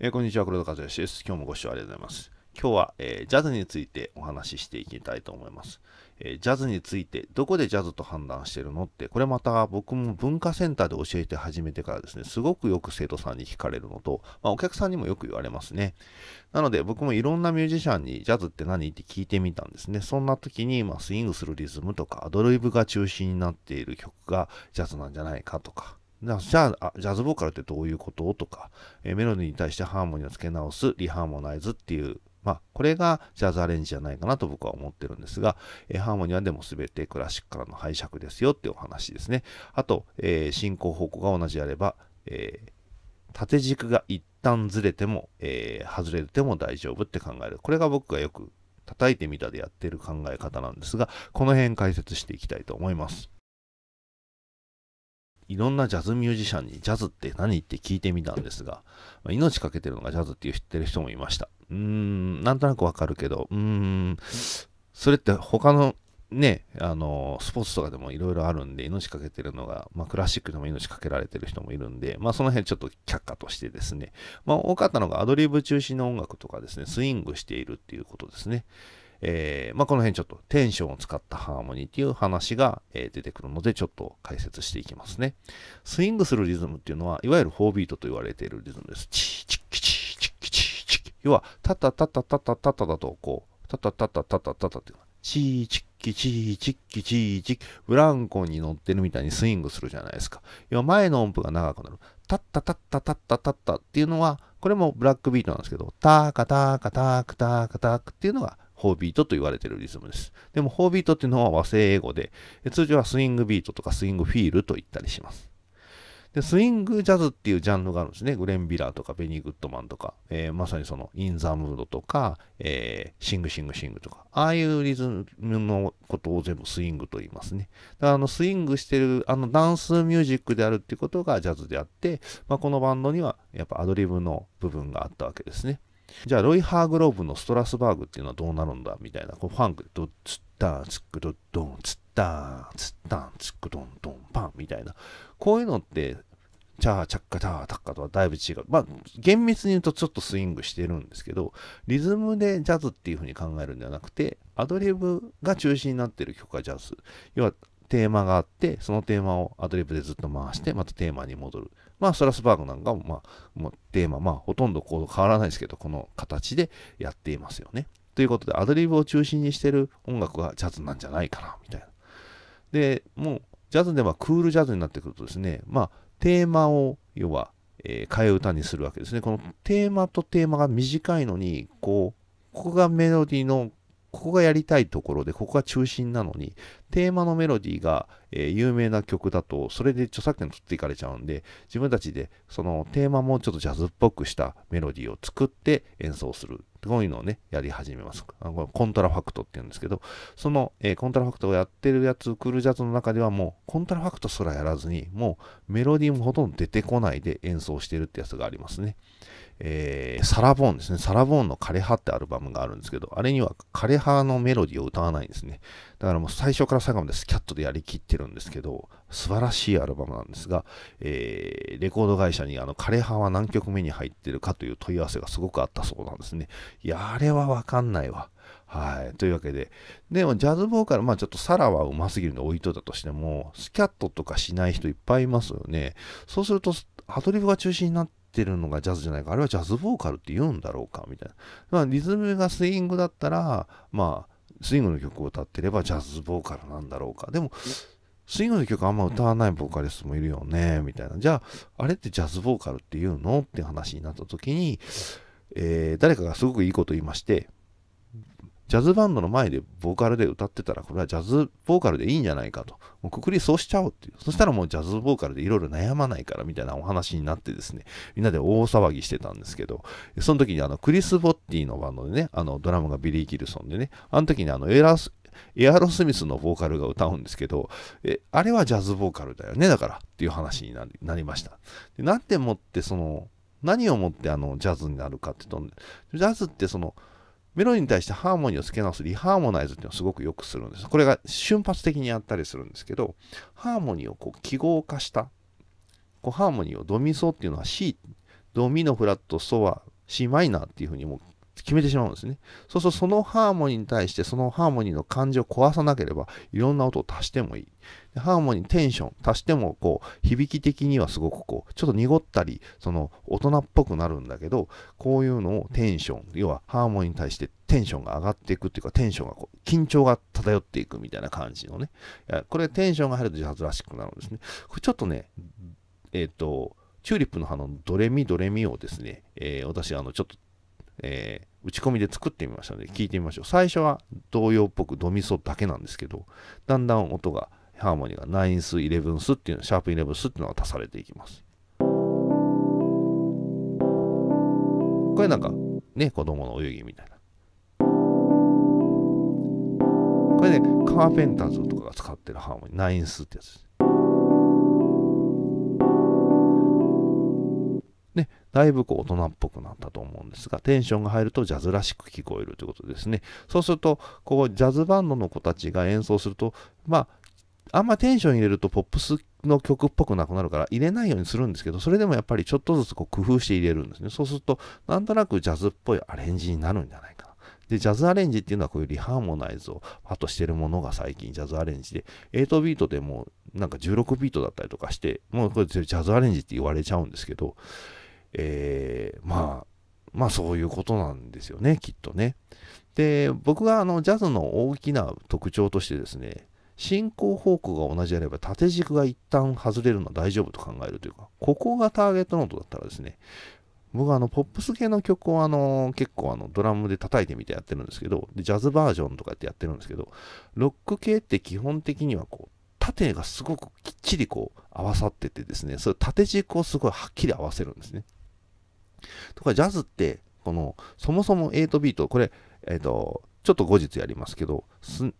えー、こんにちは、黒田和義です。今日もご視聴ありがとうございます。今日は、えー、ジャズについてお話ししていきたいと思います、えー、ジャズについて、どこでジャズと判断してるのって、これまた僕も文化センターで教えて始めてからですね、すごくよく生徒さんに聞かれるのと、まあ、お客さんにもよく言われますね。なので僕もいろんなミュージシャンにジャズって何って聞いてみたんですね。そんな時に、まあ、スイングするリズムとか、アドリブが中心になっている曲がジャズなんじゃないかとか、じゃあ、ジャズボーカルってどういうこととか、えメロディーに対してハーモニーを付け直す、リハーモナイズっていう、まあ、これがジャズアレンジじゃないかなと僕は思ってるんですが、えハーモニーはでも全てクラシックからの拝借ですよっていうお話ですね。あと、えー、進行方向が同じであれば、えー、縦軸が一旦ずれても、えー、外れても大丈夫って考える。これが僕がよく叩いてみたでやってる考え方なんですが、この辺解説していきたいと思います。いろんなジャズミュージシャンにジャズって何って聞いてみたんですが、まあ、命かけてるのがジャズっていう知ってる人もいました。うーん、なんとなくわかるけど、うーん、それって他のね、あの、スポーツとかでもいろいろあるんで、命かけてるのが、まあ、クラシックでも命かけられてる人もいるんで、まあ、その辺ちょっと却下としてですね、まあ、多かったのがアドリブ中心の音楽とかですね、スイングしているっていうことですね。えー、まあ、この辺ちょっとテンションを使ったハーモニーっていう話が、えー、出てくるのでちょっと解説していきますね。スイングするリズムっていうのはいわゆる4ビートと言われているリズムです。チーチッキチーチッキチーチッキ要はタタタタタタタタだとこうタタタタタタタタっていうのはチーチッキチーチッキチーチッキブランコに乗ってるみたいにスイングするじゃないですか。要は前の音符が長くなる。タッタタッタタッタタッタっていうのはこれもブラックビートなんですけどタカタカタクタカタクっていうのがービートと言われているリズムです。でも4ビートっていうのは和製英語で、通常はスイングビートとかスイングフィールと言ったりします。で、スイングジャズっていうジャンルがあるんですね。グレン・ビラーとかベニー・グッドマンとか、えー、まさにそのイン・ザ・ムードとか、えー、シング・シング・シングとか、ああいうリズムのことを全部スイングと言いますね。だあのスイングしてる、あのダンスミュージックであるっていうことがジャズであって、まあ、このバンドにはやっぱアドリブの部分があったわけですね。じゃあロイ・ハーグローブのストラスバーグっていうのはどうなるんだみたいなこうファンクでドッツッターツックドッドンツッターツッターンツックドンドンパンみたいなこういうのってチャーチャッカチャータッカとはだいぶ違う。まあ、厳密に言うとちょっとスイングしてるんですけど、リズムでジャズっていう風に考えるんじゃなくて、アドリブが中心になってる曲がジャズ。要は、テーマがあって、そのテーマをアドリブでずっと回して、またテーマに戻る。まあ、ストラスバーグなんかも、まあ、もうテーマ、まあ、ほとんどこう変わらないですけど、この形でやっていますよね。ということで、アドリブを中心にしてる音楽がジャズなんじゃないかな、みたいな。で、もう、ジャズではクールジャズになってくるとですね、まあ、テーマを、要は、えー、替え歌にするわけですね。このテーマとテーマが短いのに、こう、ここがメロディーの、ここがやりたいところで、ここが中心なのに、テーマのメロディーが、えー、有名な曲だと、それで著作権取っていかれちゃうんで、自分たちでそのテーマもちょっとジャズっぽくしたメロディーを作って演奏する。こういうのをね、やり始めます。あコントラファクトって言うんですけど、その、えー、コントラファクトをやってるやつ、クールジャズの中ではもう、コントラファクトすらやらずに、もうメロディーもほとんど出てこないで演奏してるってやつがありますね。えー、サラボーンですね。サラボーンの枯葉ってアルバムがあるんですけど、あれには枯葉のメロディーを歌わないんですね。だからもう最初からラスアルです。キャットでやりきってるんですけど、素晴らしいアルバムなんですが、えー、レコード会社にあの枯葉は何曲目に入ってるかという問い合わせがすごくあったそうなんですね。いや、あれはわかんないわ。はい。というわけで。でも、ジャズボーカル、まあちょっとサラはうますぎるんで置いといたとしても、スキャットとかしない人いっぱいいますよね。そうすると、アドリブが中心になって、るのがジャズじゃないか、あれはジャズボーカルって言うんだろうか、みたいな。まあ、リズムがスイングだったら、まあ、スイングの曲を歌ってればジャズボーカルなんだろうかでもスイングの曲あんま歌わないボーカリストもいるよねみたいなじゃああれってジャズボーカルっていうのって話になった時に、えー、誰かがすごくいいこと言いましてジャズバンドの前でボーカルで歌ってたら、これはジャズボーカルでいいんじゃないかと。もうくくりそうしちゃおうっていう。そしたらもうジャズボーカルでいろいろ悩まないからみたいなお話になってですね、みんなで大騒ぎしてたんですけど、その時にあのクリス・ボッティのバンドでね、あのドラムがビリー・キルソンでね、あの時にあのエラス、エアロスミスのボーカルが歌うんですけど、えあれはジャズボーカルだよね、だからっていう話になりなりました。でなんでもってその、何をもってあのジャズになるかってと、ジャズってその、メロディに対してハーモニーを付け直すリハーモナイズっていうのをすごくよくするんです。これが瞬発的にやったりするんですけど、ハーモニーをこう記号化した、こうハーモニーをドミソっていうのは C、ドミのフラット、ソは C マイナーっていうふうにもう決めてしまうんですね。そうするとそのハーモニーに対してそのハーモニーの感じを壊さなければいろんな音を足してもいい。ハーモニー、テンション足してもこう響き的にはすごくこうちょっと濁ったりその大人っぽくなるんだけどこういうのをテンション要はハーモニーに対してテンションが上がっていくっていうかテンションがこう緊張が漂っていくみたいな感じのね。これテンションが入ると自発らしくなるんですね。これちょっとね、えっ、ー、と、チューリップの葉のドレミドレミをですね、えー、私あのちょっとえ打ち込みで作ってみましたので聞いてみましょう最初は童謡っぽくドミソだけなんですけどだんだん音がハーモニーがナインスイレブンスっていうシャープイレブンスっていうのが足されていきますこれなんかね子供の泳ぎみたいなこれねカーペンターズとかが使ってるハーモニーナインスってやつですね、だいぶこう大人っぽくなったと思うんですが、テンションが入るとジャズらしく聞こえるということですね。そうすると、こう、ジャズバンドの子たちが演奏すると、まあ、あんまテンション入れるとポップスの曲っぽくなくなるから入れないようにするんですけど、それでもやっぱりちょっとずつこう工夫して入れるんですね。そうすると、なんとなくジャズっぽいアレンジになるんじゃないかな。で、ジャズアレンジっていうのはこういうリハーモナイズをパッとしてるものが最近ジャズアレンジで、8ビートでもなんか16ビートだったりとかして、もうこれジャズアレンジって言われちゃうんですけど、えー、まあ、まあそういうことなんですよね、きっとね。で、僕があのジャズの大きな特徴としてですね、進行方向が同じであれば縦軸が一旦外れるのは大丈夫と考えるというか、ここがターゲットノートだったらですね、僕はあのポップス系の曲をあの結構あのドラムで叩いてみてやってるんですけどで、ジャズバージョンとかってやってるんですけど、ロック系って基本的にはこう縦がすごくきっちりこう合わさっててですね、それ縦軸をすごいはっきり合わせるんですね。とか、ジャズって、この、そもそも8ビート、これ、えっ、ー、と、ちょっと後日やりますけど、8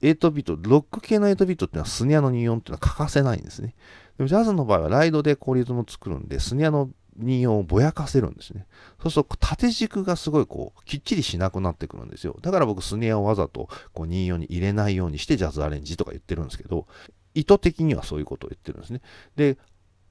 ビート、ロック系の8ビートっていうのはスニアの2音っていうのは欠かせないんですね。でもジャズの場合はライドで効率リズムを作るんで、スニアの2音をぼやかせるんですね。そうすると縦軸がすごいこうきっちりしなくなってくるんですよ。だから僕スニアをわざとこう2音に入れないようにしてジャズアレンジとか言ってるんですけど、意図的にはそういうことを言ってるんですね。で、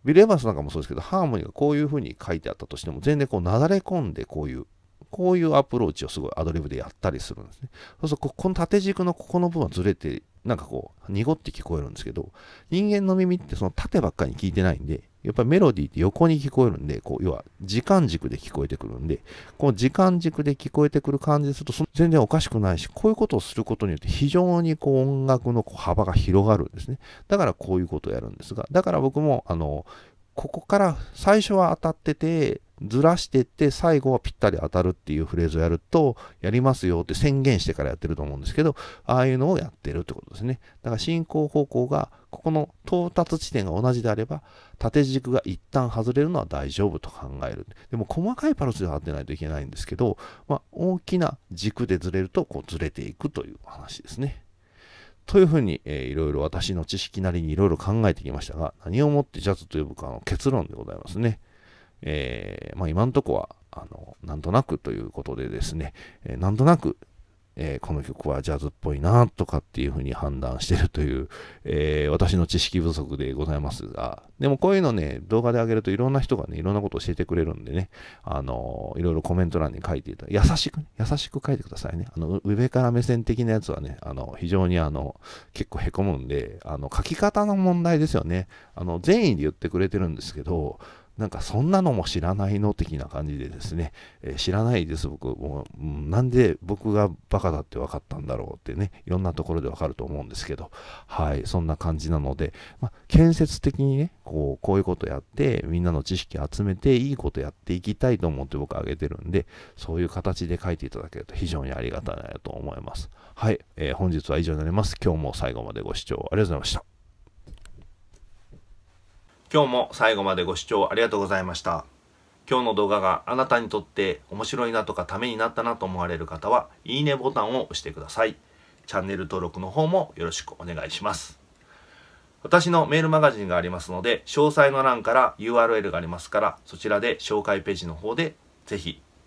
ビル・エヴァンスなんかもそうですけど、ハーモニーがこういう風に書いてあったとしても、全然こう、なだれ込んで、こういう、こういうアプローチをすごいアドリブでやったりするんですね。そうすると、この縦軸のここの部分はずれてなんかこう、濁って聞こえるんですけど、人間の耳ってその縦ばっかり聞いてないんで、やっぱりメロディーって横に聞こえるんで、こう、要は時間軸で聞こえてくるんで、この時間軸で聞こえてくる感じですると、全然おかしくないし、こういうことをすることによって非常にこう音楽の幅が広がるんですね。だからこういうことをやるんですが、だから僕も、あの、ここから最初は当たってて、ずらしてって最後はぴったり当たるっていうフレーズをやると、やりますよって宣言してからやってると思うんですけど、ああいうのをやってるってことですね。だから進行方向が、ここの到達地点が同じであれば、縦軸が一旦外れるのは大丈夫と考える。でも細かいパルスで当てないといけないんですけど、まあ、大きな軸でずれると、こうずれていくという話ですね。というふうに、えー、いろいろ私の知識なりにいろいろ考えてきましたが、何をもってジャズと呼ぶかの結論でございますね。えー、まあ、今んとこはあのなんとなくということでですね、えー、なんとなく、えー、この曲はジャズっぽいなとかっていうふうに判断してるという、え私の知識不足でございますが、でもこういうのね、動画で上げるといろんな人がね、いろんなことを教えてくれるんでね、あのいろいろコメント欄に書いていた優しく、ね、優しく書いてくださいね。あの、上から目線的なやつはね、あの、非常にあの、結構へこむんで、あの、書き方の問題ですよね。あの、善意で言ってくれてるんですけど、なんかそんなのも知らないの的な感じでですね、えー、知らないです僕もう、ん、なんで僕がバカだって分かったんだろうってね、いろんなところで分かると思うんですけど、はい、そんな感じなので、まあ、建設的にね、こう、こういうことやって、みんなの知識集めて、いいことやっていきたいと思って僕あげてるんで、そういう形で書いていただけると非常にありがたいなと思います。はい、えー、本日は以上になります。今日も最後までご視聴ありがとうございました。今日も最後までご視聴ありがとうございました。今日の動画があなたにとって面白いなとかためになったなと思われる方は、いいねボタンを押してください。チャンネル登録の方もよろしくお願いします。私のメールマガジンがありますので、詳細の欄から URL がありますから、そちらで紹介ページの方でぜひ